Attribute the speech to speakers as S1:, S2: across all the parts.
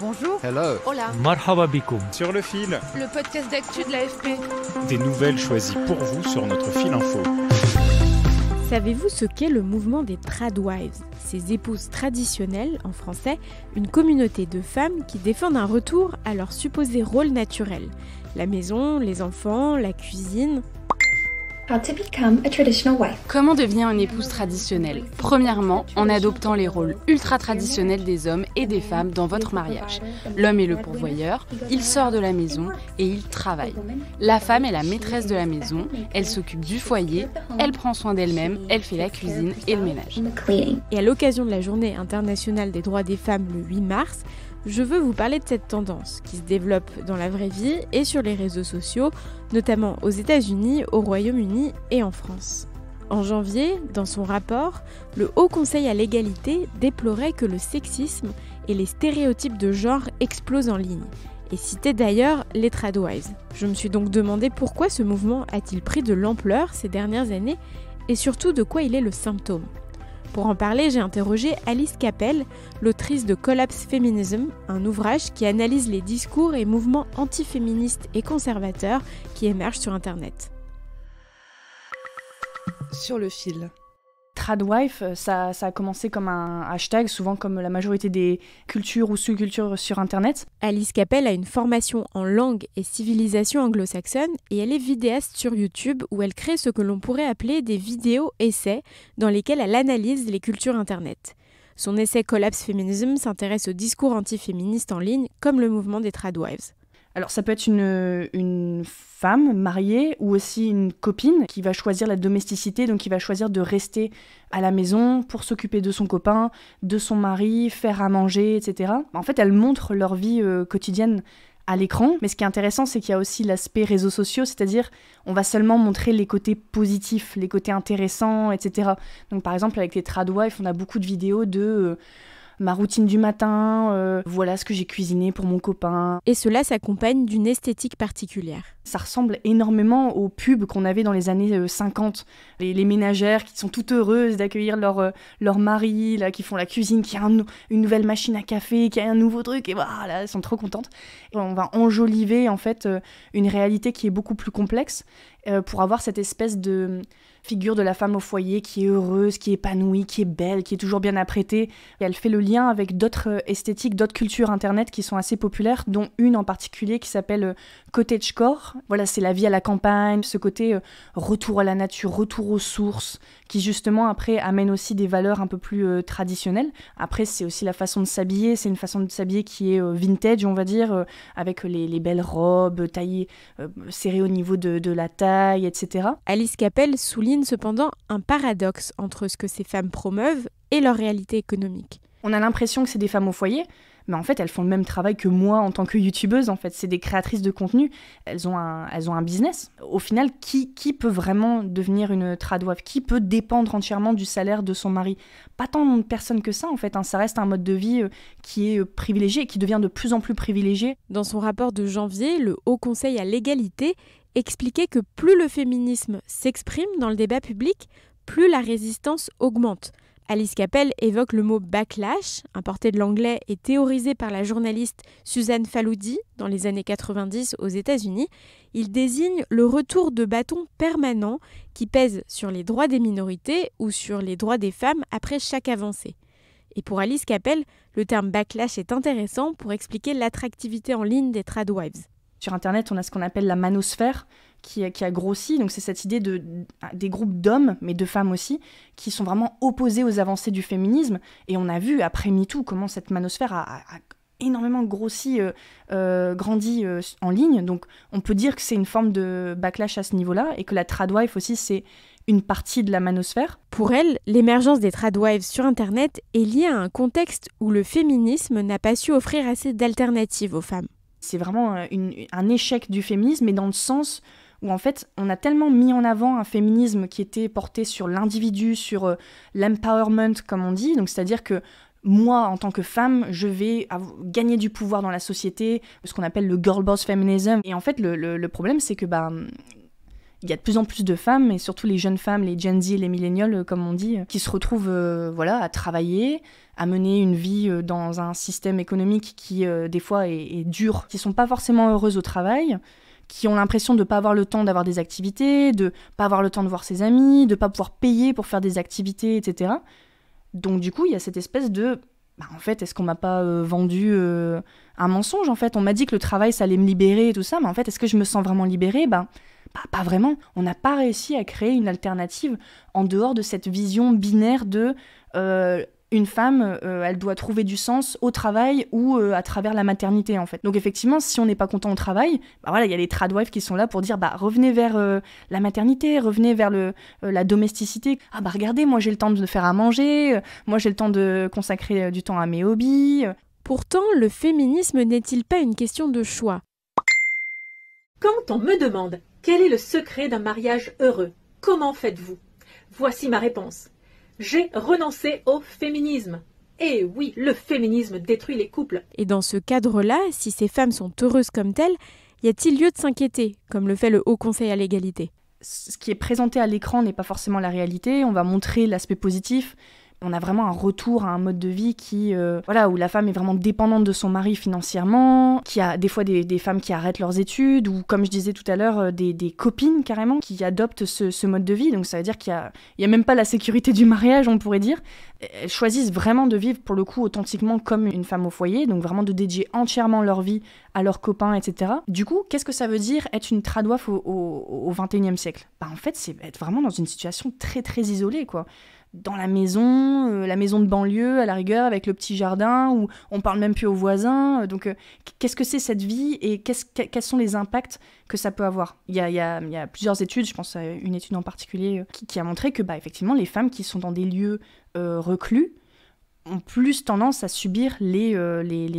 S1: Bonjour.
S2: Hello. Hola. Marhaba Sur le fil.
S1: Le podcast d'actu de l'AFP. Des
S2: nouvelles choisies pour vous sur notre fil info.
S1: Savez-vous ce qu'est le mouvement des Tradwives Ces épouses traditionnelles, en français, une communauté de femmes qui défendent un retour à leur supposé rôle naturel. La maison, les enfants, la cuisine. Comment devenir une épouse traditionnelle Premièrement, en adoptant les rôles ultra traditionnels des hommes et des femmes dans votre mariage. L'homme est le pourvoyeur, il sort de la maison et il travaille. La femme est la maîtresse de la maison, elle s'occupe du foyer, elle prend soin d'elle-même, elle fait la cuisine et le ménage. Et à l'occasion de la journée internationale des droits des femmes le 8 mars, je veux vous parler de cette tendance qui se développe dans la vraie vie et sur les réseaux sociaux, notamment aux États-Unis, au Royaume-Uni et en France. En janvier, dans son rapport, le Haut Conseil à l'égalité déplorait que le sexisme et les stéréotypes de genre explosent en ligne, et citait d'ailleurs les Tradwives. Je me suis donc demandé pourquoi ce mouvement a-t-il pris de l'ampleur ces dernières années et surtout de quoi il est le symptôme. Pour en parler, j'ai interrogé Alice Capel, l'autrice de Collapse Feminism, un ouvrage qui analyse les discours et mouvements antiféministes et conservateurs qui émergent sur Internet. Sur le fil tradwife, euh, ça, a commencé comme un hashtag, souvent comme la majorité des cultures ou sous-cultures sur Internet. Alice Capel a une formation en langue et civilisation anglo-saxonne et elle est vidéaste sur YouTube où elle crée ce que l'on pourrait appeler des vidéos-essais dans lesquels elle analyse les cultures Internet. Son essai Collapse Feminism s'intéresse au discours antiféministe en ligne comme le mouvement des tradwives. Alors ça peut être une, femme mariée ou aussi une copine qui va choisir
S2: la domesticité, donc qui va choisir de rester à la maison pour s'occuper de son copain, de son mari, faire à manger, etc. En fait, elles montrent leur vie euh, quotidienne à l'écran, mais ce qui est intéressant, c'est qu'il y a aussi l'aspect réseaux sociaux, c'est-à-dire on va seulement montrer les côtés positifs, les côtés intéressants, etc. Donc par exemple avec les tradwives, on a beaucoup de vidéos de... Euh, ma routine du matin, euh, voilà ce que j'ai cuisiné pour mon copain. Et cela s'accompagne d'une esthétique particulière. Ça ressemble énormément aux pubs qu'on avait dans les années 50. Euh, les, ménagères qui sont toutes heureuses d'accueillir leur, euh, leur mari, là, qui font la cuisine, qui a une nouvelle machine à café, qui a un nouveau truc, et voilà, elles sont trop contentes. on va enjoliver en fait une réalité qui est beaucoup plus complexe euh, pour avoir cette espèce de figure de la femme au foyer qui est heureuse, qui est épanouie, qui est belle, qui est toujours bien apprêtée. elle fait le lien avec d'autres euh, esthétiques, d'autres cultures internet qui sont assez populaires, dont une en particulier qui s'appelle euh, cottagecore. Voilà, c'est la vie à la campagne, ce côté retour à la nature, retour aux sources, qui justement après amène aussi des valeurs un peu plus traditionnelles. Après, c'est aussi la façon de s'habiller, c'est une façon de s'habiller qui est vintage, on va dire, avec les, belles
S1: robes taillées, serrées au niveau de la taille etc. Alice Capel souligne cependant un paradoxe entre ce que ces femmes promeuvent et leur réalité économique. On a l'impression que c'est des femmes au foyer, mais en fait, elles font le même travail que moi en tant que youtubeuse, en fait. C'est des
S2: créatrices de contenu, elles ont un, elles ont un business. Au final, qui, qui peut vraiment devenir une tradouave Qui peut dépendre entièrement du salaire de son mari Pas tant de personnes que ça, en fait. Hein. Ça
S1: reste un mode de vie euh, qui est euh, privilégié et qui devient de plus en plus privilégié. Dans son rapport de janvier, le Haut Conseil à l'égalité Expliquer que plus le féminisme s'exprime dans le débat public, plus la résistance augmente. Alice Capel évoque le mot backlash, importé de l'anglais et théorisé par la journaliste Suzanne Faludi dans les années 90 aux États-Unis. Il désigne le retour de bâtons permanents qui pèse sur les droits des minorités ou sur les droits des femmes après chaque avancée. Et pour Alice Capel, le terme backlash est intéressant pour expliquer l'attractivité en ligne des tradwives sur Internet, on a ce qu'on appelle la manosphère, qui, a grossi. Donc c'est cette idée de, des
S2: groupes d'hommes, mais de femmes aussi, qui sont vraiment opposés aux avancées du féminisme. Et on a vu après MeToo comment cette manosphère a, énormément grossi, euh, euh, grandi euh, en ligne. Donc on peut dire que c'est une forme de backlash à ce niveau-là et que la tradwife aussi c'est
S1: une partie de la manosphère. Pour elle, l'émergence des tradwives sur Internet est liée à un contexte où le féminisme n'a pas su offrir assez d'alternatives aux femmes c'est vraiment euh, un échec du féminisme, mais dans le sens où en fait on a tellement mis en avant un féminisme
S2: qui était porté sur l'individu, sur euh, l'empowerment comme on dit, donc c'est-à-dire que moi, en tant que femme, je vais gagner du pouvoir dans la société, ce qu'on appelle le girl boss feminism. Et en fait, le, le problème, c'est que bah, il y a de plus en plus de femmes, et surtout les jeunes femmes, les Gen Z et les millénials, euh, comme on dit, euh, qui se retrouvent euh, voilà, à travailler, à mener une vie dans un système économique qui, des fois, est, dur, qui ne sont pas forcément heureuses au travail, qui ont l'impression de ne pas avoir le temps d'avoir des activités, de pas avoir le temps de voir ses amis, de ne pas pouvoir payer pour faire des activités, etc. Donc, du coup, il y a cette espèce de bah, en fait, est-ce qu'on m'a pas vendu un mensonge En fait, on m'a dit que le travail, ça allait me libérer et tout ça, mais en fait, est-ce que je me sens vraiment libérée bah, pas vraiment. On n'a pas réussi à créer une alternative en dehors de cette vision binaire de euh, une femme, euh, elle doit trouver du sens au travail ou euh, à travers la maternité en fait. Donc effectivement, si on n'est pas content au travail, bah voilà, il y a les tradwives qui sont là pour dire bah revenez vers la maternité, revenez vers le la domesticité. Ah bah regardez, moi j'ai le temps de faire à manger, moi j'ai le temps de consacrer du temps à mes hobbies.
S1: Pourtant, le féminisme n'est-il pas une question de choix Quand on me demande quel est le secret d'un mariage heureux Comment faites-vous Voici ma réponse. J'ai renoncé au féminisme. Eh oui, le féminisme détruit les couples. Et dans ce cadre-là, si ces femmes sont heureuses comme telles, y a-t-il lieu de s'inquiéter, comme le fait le Haut Conseil à l'égalité Ce qui est présenté à l'écran
S2: n'est pas forcément la réalité, on va montrer l'aspect positif, on a vraiment un retour à un mode de vie qui, euh, voilà, où la femme est vraiment dépendante de son mari financièrement, qui a des fois des, femmes qui arrêtent leurs études, ou comme je disais tout à l'heure, euh, des, copines carrément qui adoptent ce, mode de vie. Donc ça veut dire qu'il n'y a, même pas la sécurité du mariage, on pourrait dire. Elles choisissent vraiment de vivre pour le coup authentiquement comme une femme au foyer, donc vraiment de dédier entièrement leur vie à leurs copains, etc. Du coup, qu'est-ce que ça veut dire être une tradoif au, XXIe siècle Bah en fait, c'est être vraiment dans une situation très très isolée, quoi dans la maison, euh, la maison de banlieue à la rigueur, avec le petit jardin, où on parle même plus aux voisins. Euh, donc, euh, qu'est-ce que c'est cette vie et quels sont les impacts que ça peut avoir il y, a, plusieurs études, je pense à une étude en particulier, qui, a montré que, bah, effectivement, les femmes qui sont dans des lieux reclus, ont plus tendance à subir les,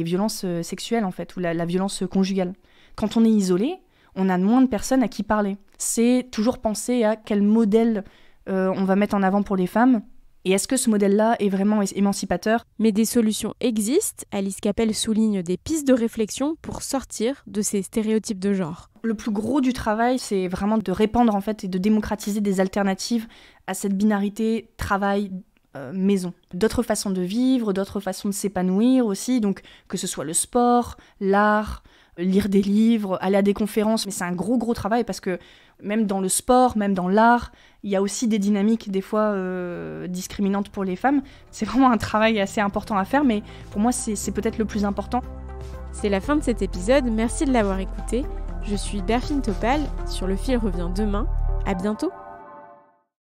S2: violences sexuelles, en fait, ou la, la, violence conjugale. Quand on est isolé, on a moins de personnes à qui parler. C'est toujours penser à quel modèle
S1: euh, on va mettre en avant pour les femmes et est-ce que ce modèle-là est vraiment émancipateur Mais des solutions existent. Alice Capel souligne des pistes de réflexion pour sortir de ces stéréotypes de genre. Le plus gros du travail, c'est vraiment de répandre en fait et de démocratiser des alternatives
S2: à cette binarité travail euh, maison. D'autres façons de vivre, d'autres façons de s'épanouir aussi, donc que ce soit le sport, l'art, lire des livres, aller à des conférences, mais c'est un gros gros travail parce que même dans le sport, même dans l'art, il y a aussi des dynamiques des fois euh, discriminantes pour les femmes. C'est vraiment un travail assez important à
S1: faire, mais pour moi c'est peut-être le plus important. C'est la fin de cet épisode, merci de l'avoir écouté. Je suis Berfine Topal, sur le fil revient demain, à bientôt